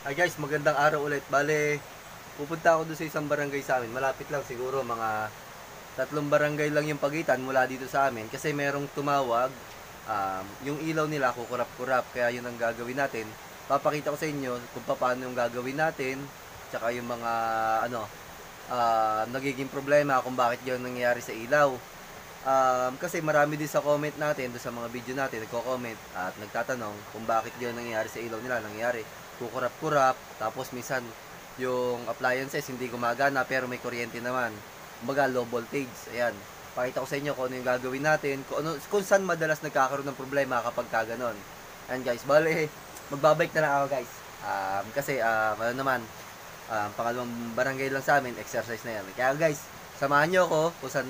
Hi guys, magandang araw ulit. Bale, pupunta ako doon sa isang barangay sa amin. Malapit lang siguro, mga tatlong barangay lang yung pagitan mula dito sa amin. Kasi merong tumawag, um, yung ilaw nila kukurap-kurap. Kaya yun ang gagawin natin. Papakita ko sa inyo kung paano yung gagawin natin. Tsaka yung mga, ano, uh, nagiging problema kung bakit yun nangyayari sa ilaw. Um, kasi marami din sa comment natin, doon sa mga video natin, nagko-comment at nagtatanong kung bakit yun nangyayari sa ilaw nila, nangyayari kukurap-kurap. Tapos minsan yung appliances hindi gumagana pero may kuryente naman. Mga low voltage. Ayan. Pakita ko sa inyo kung ano yung gagawin natin. Kung, ano, kung saan madalas nagkakaroon ng problema kapag kaganon. Ayan guys. Bale, magbabike na lang ako guys. Um, kasi um, ano naman, um, pangalawang barangay lang sa amin, exercise na yan. Kaya guys, samahan nyo ako kung saan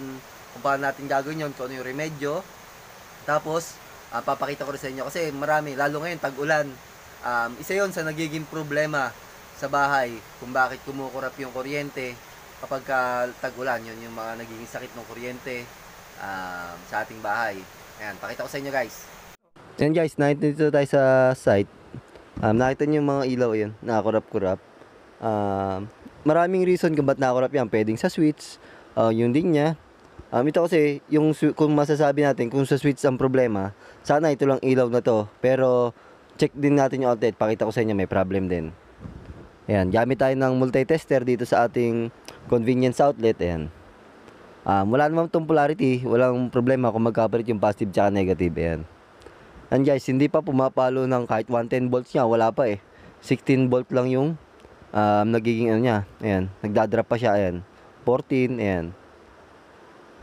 kung paano natin gagawin yun, kung ano yung remedyo. Tapos, uh, papakita ko rin sa inyo kasi marami, lalo ngayon, tag-ulan, Um, isa yon sa nagiging problema sa bahay kung bakit kumukurap yung kuryente kapag ka tagulan yun yung mga nagiging sakit ng kuryente um, sa ating bahay. Ayan, pakita ko sa inyo guys. Ayan guys, nakita tayo sa site. Um, nakita niyo yung mga ilaw yun, nakakurap-kurap. Um, maraming reason kung ba't nakakurap yan. Pwedeng sa switch, uh, yun din niya. Um, ito kasi, yung, kung masasabi natin, kung sa switch ang problema, sana ito lang ilaw na to. Pero, check din natin yung outlet. Pakita ko sa inyo, may problem din. Ayan, gamit tayo ng multitester dito sa ating convenience outlet. Ayan. Um, wala naman itong polarity. Walang problema kung magkapalit yung positive tsaka negative. Ayan. And guys, hindi pa pumapalo ng kahit 110 volts niya. Wala pa eh. 16 volt lang yung um, nagiging ano niya. Ayan. Nagdadrop pa siya. Ayan. 14. Ayan.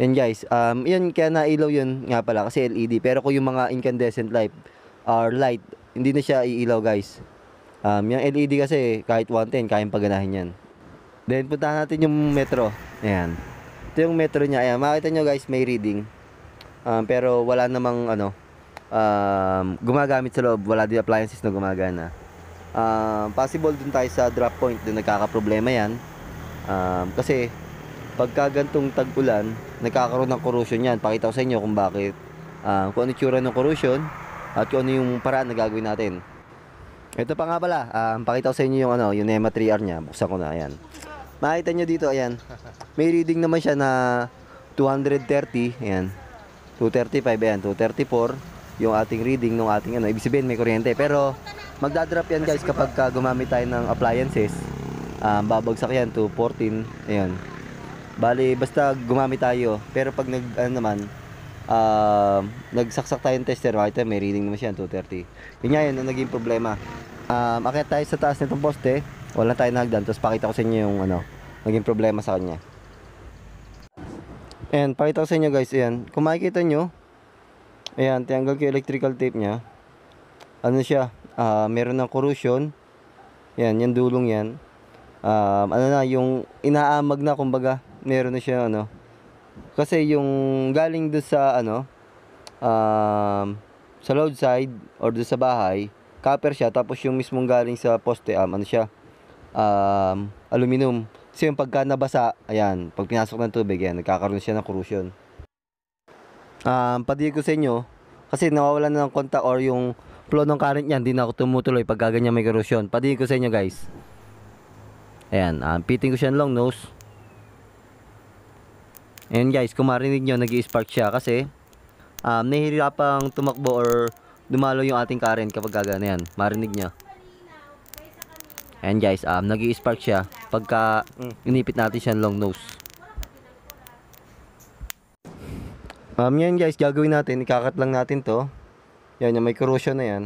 Yan guys, um, yun kaya nailaw yun nga pala kasi LED. Pero kung yung mga incandescent light or light, hindi na siya iilaw guys. Um, yung LED kasi kahit 110 kayang paganahin yan. Then puntahan natin yung metro. Ayan. Ito yung metro niya. Ayan, makita nyo guys may reading. Um, pero wala namang ano, um, gumagamit sa loob. Wala din appliances na gumagana. Um, possible dun tayo sa drop point. Dun nagkakaproblema yan. Um, kasi pagka gantong tag-ulan, nagkakaroon ng corrosion yan. Pakita ko sa inyo kung bakit. Um, kung ano tsura ng corrosion, at kung ano yung paraan na gagawin natin. Ito pa nga pala, um, pakita ko sa inyo yung ano, yung NEMA 3R niya. Buksan ko na, ayan. Makita nyo dito, ayan. May reading naman siya na 230, ayan. 235, ayan. 234 yung ating reading ng ating ano. Ibig sabihin, may kuryente. Pero, magdadrop yan guys kapag uh, gumamit tayo ng appliances. Um, babagsak yan to 14, ayan. Bali, basta gumamit tayo. Pero pag nag, ano naman, uh, nagsaksak tayo ng tester makita may reading naman siya 230 yun nga yun ang naging problema um, ah, akit tayo sa taas nitong poste wala tayo nahagdan tapos pakita ko sa inyo yung ano naging problema sa kanya and pakita ko sa inyo guys ayan kung makikita nyo ayan tianggal ko electrical tape nya ano siya uh, meron ng corrosion yan yung dulong yan um, ano na yung inaamag na kumbaga meron na siya ano kasi yung galing do sa ano, um, sa load side or do sa bahay, copper siya tapos yung mismong galing sa poste um, ano siya, um, aluminum. Kasi yung pagka nabasa, ayan, pag pinasok ng tubig, ayan, nagkakaroon siya ng corrosion. Um, pati ko sa inyo, kasi nawawalan na ng contact or yung flow ng current niyan, hindi na ako tumutuloy pag ganyan may corrosion. Pati ko sa inyo guys. Ayan, um, piting ko siya ng long nose. Ayan guys, kung marinig nyo, nag spark siya kasi um, nahihirapang tumakbo or dumalo yung ating current kapag gagana yan. Marinig nyo. Ayan guys, um, nag spark siya pagka mm. inipit natin siya long nose. Um, yan guys, gagawin natin, ikakat lang natin to. Yan, yung may corrosion na yan.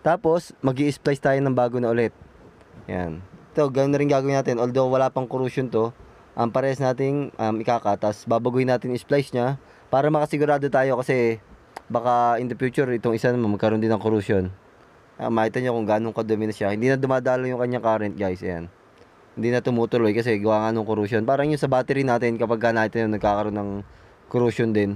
Tapos, mag splice tayo ng bago na ulit. Yan. Ito, ganun na rin gagawin natin. Although wala pang corrosion to, um, parehas nating um, ikakatas. Babaguhin natin yung splice niya para makasigurado tayo kasi baka in the future itong isa naman magkaroon din ng corrosion. Ah, makita nyo kung gano'ng kadumi na siya. Hindi na dumadalo yung kanyang current guys. Ayan. Hindi na tumutuloy kasi gawa nga nung corrosion. Parang yung sa battery natin kapag natin yung nagkakaroon ng corrosion din.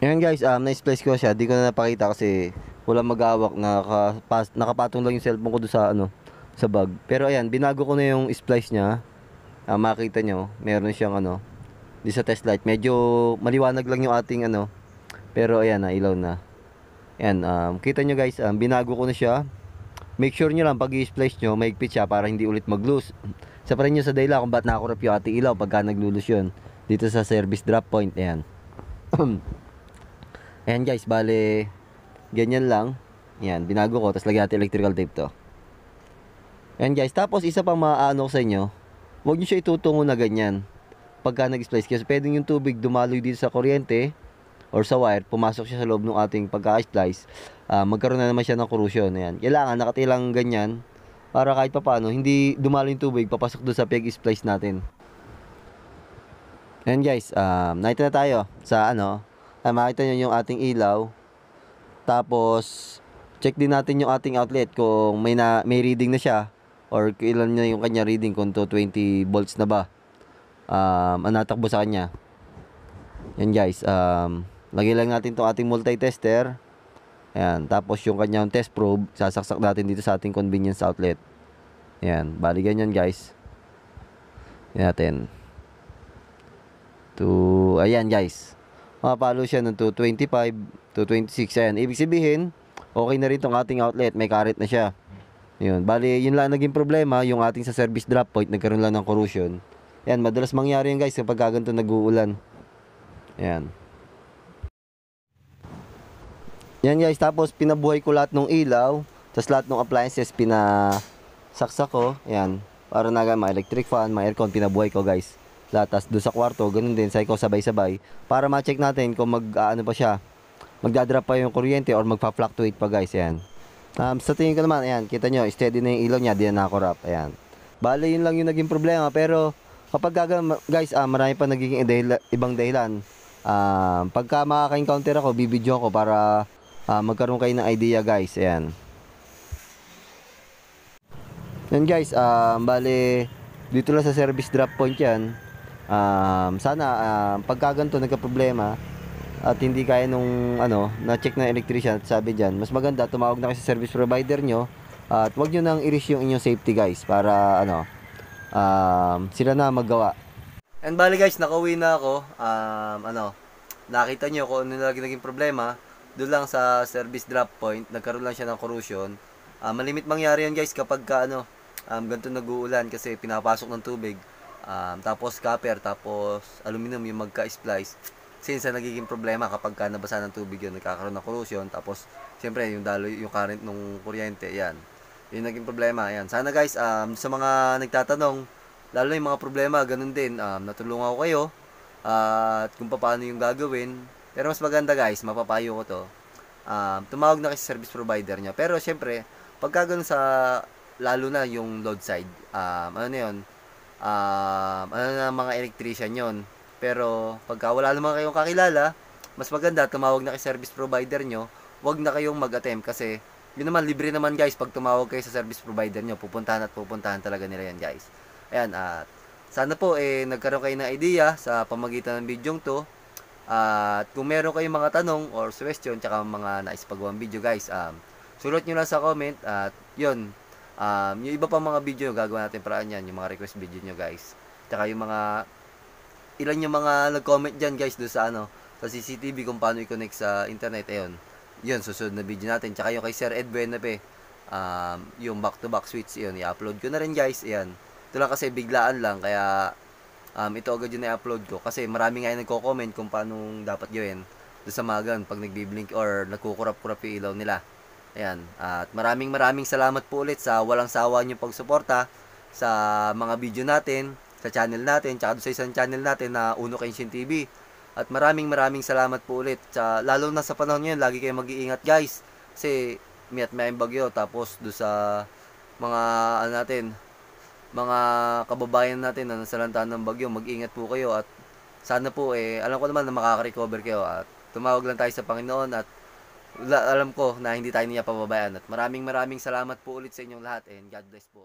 Yan guys, um, nice place ko siya. Di ko na napakita kasi wala mag-awak. Nakapas, nakapatong lang yung cellphone ko doon sa, ano, sa bag. Pero ayan, binago ko na yung splice niya. Uh, ah, makita nyo, meron siyang ano, di sa test light. Medyo maliwanag lang yung ating ano. Pero ayan, na, ilaw na. Ayan, um, kita nyo guys, um, binago ko na siya. Make sure nyo lang pag i-splice nyo, maigpit siya para hindi ulit mag-loose. Sa pa rin nyo sa dayla kung ba't nakakurap yung ating ilaw pagka nag-loose yun. Dito sa service drop point, ayan. Ayan guys, bale, ganyan lang. Yan, binago ko, tapos lagyan natin electrical tape to. Ayan guys, tapos isa pang maaano sa inyo, huwag nyo siya itutungo na ganyan pagka nag-splice. Kasi pwedeng yung tubig dumaloy dito sa kuryente or sa wire, pumasok siya sa loob ng ating pagka-splice, uh, magkaroon na naman siya ng corrosion. Ayan. Kailangan nakatilang ganyan para kahit papano, hindi dumaloy yung tubig, papasok doon sa peg-splice natin. Ayan guys, um, uh, ah, nakita na tayo sa ano, uh, makita nyo yung ating ilaw. Tapos, check din natin yung ating outlet kung may, na, may reading na siya or ilan na yung kanya reading kung to 20 volts na ba. Um, ang natakbo sa kanya. Yan guys, um, lagay lang natin tong ating multi-tester. Ayan, tapos yung kanyang test probe, sasaksak natin dito sa ating convenience outlet. Ayan, bali ganyan guys. Yan natin. To, ayan guys mapalo siya ng 225 to 26. Ayan. Ibig sabihin, okay na rin tong ating outlet. May karet na siya. Yun. Bali, yun lang naging problema. Yung ating sa service drop point, nagkaroon lang ng corrosion. Ayan, madalas mangyari yan guys kapag ganito nag-uulan. Ayan. Yan guys, tapos pinabuhay ko lahat ng ilaw. Tapos lahat ng appliances pinasaksak ko. Ayan. Para naga mga electric fan, mga aircon, pinabuhay ko guys latas do sa kwarto, ganun din, psycho sabay-sabay, para ma-check natin kung mag, uh, ano pa siya, magdadrop pa yung kuryente or magfa fluctuate pa guys, ayan. Um, sa tingin ko naman, ayan, kita nyo, steady na yung ilaw niya, di na nakorap, ayan. Bale, yun lang yung naging problema, pero kapag gaga, guys, uh, marami pa nagiging dahila, ibang dahilan, uh, pagka makaka-encounter ako, bibidyo ko para uh, magkaroon kayo ng idea guys, ayan. Yan guys, um, bale, dito lang sa service drop point yan, um, sana um, pagkaganto nagka-problema at hindi kaya nung ano, na-check ng electrician at sabi diyan, mas maganda tumawag na kayo sa service provider nyo at wag niyo nang i-risk yung inyong safety guys para ano, um, sila na maggawa. And bali guys, nakauwi na ako. Um, ano, nakita niyo kung ano lagi naging problema. Doon lang sa service drop point, nagkaroon lang siya ng corrosion. Uh, malimit mangyari yun guys kapag ka, ano, um, ganito nag-uulan kasi pinapasok ng tubig um, tapos copper, tapos aluminum yung magka-splice. Since na nagiging problema kapag ka nabasa ng tubig yun, nagkakaroon ng corrosion. Tapos, siyempre, yung daloy, yung current nung kuryente, yan. Yung naging problema, yan. Sana guys, um, sa mga nagtatanong, lalo na yung mga problema, ganun din, um, natulungan ko kayo. Uh, at kung paano yung gagawin. Pero mas maganda guys, mapapayo ko to. Um, tumawag na kayo sa service provider niya. Pero siyempre, pagka ganun sa, lalo na yung load side, um, ano na yun, um, ano na mga electrician yon pero pagka wala naman kayong kakilala mas maganda tumawag na kay service provider nyo wag na kayong mag-attempt kasi yun naman libre naman guys pag tumawag kayo sa service provider nyo pupuntahan at pupuntahan talaga nila yan guys ayan at sana po eh nagkaroon kayo ng idea sa pamagitan ng video to at kung meron kayong mga tanong or question tsaka mga nais pagawang video guys um, sulot nyo lang sa comment at yun Um, yung iba pa mga video, gagawa natin paraan yan, yung mga request video nyo guys. Tsaka yung mga, ilan yung mga nag-comment dyan guys do sa ano, sa CCTV kung paano i-connect sa internet, ayun. Yun, susunod na video natin. Tsaka yung kay Sir Ed Buenape, um, yung back-to-back switch, yun, i-upload ko na rin guys, ayan. Ito lang kasi biglaan lang, kaya um, ito agad yung i-upload ko. Kasi marami nga yung nagko-comment kung paano dapat gawin do sa mga ganun, pag nag-blink or nagkukurap-kurap yung ilaw nila. Ayan. At maraming maraming salamat po ulit sa walang sawa nyo pagsuporta sa mga video natin, sa channel natin, tsaka sa isang channel natin na Uno Kenshin TV. At maraming maraming salamat po ulit. Sa, lalo na sa panahon ngayon, lagi kayong mag-iingat guys. Kasi may at may bagyo. Tapos do sa mga ano natin, mga kababayan natin na nasalantaan ng bagyo, mag-ingat po kayo at sana po eh, alam ko naman na makaka-recover kayo at tumawag lang tayo sa Panginoon at alam ko na hindi tayo niya pababayaan. At maraming maraming salamat po ulit sa inyong lahat and God bless po.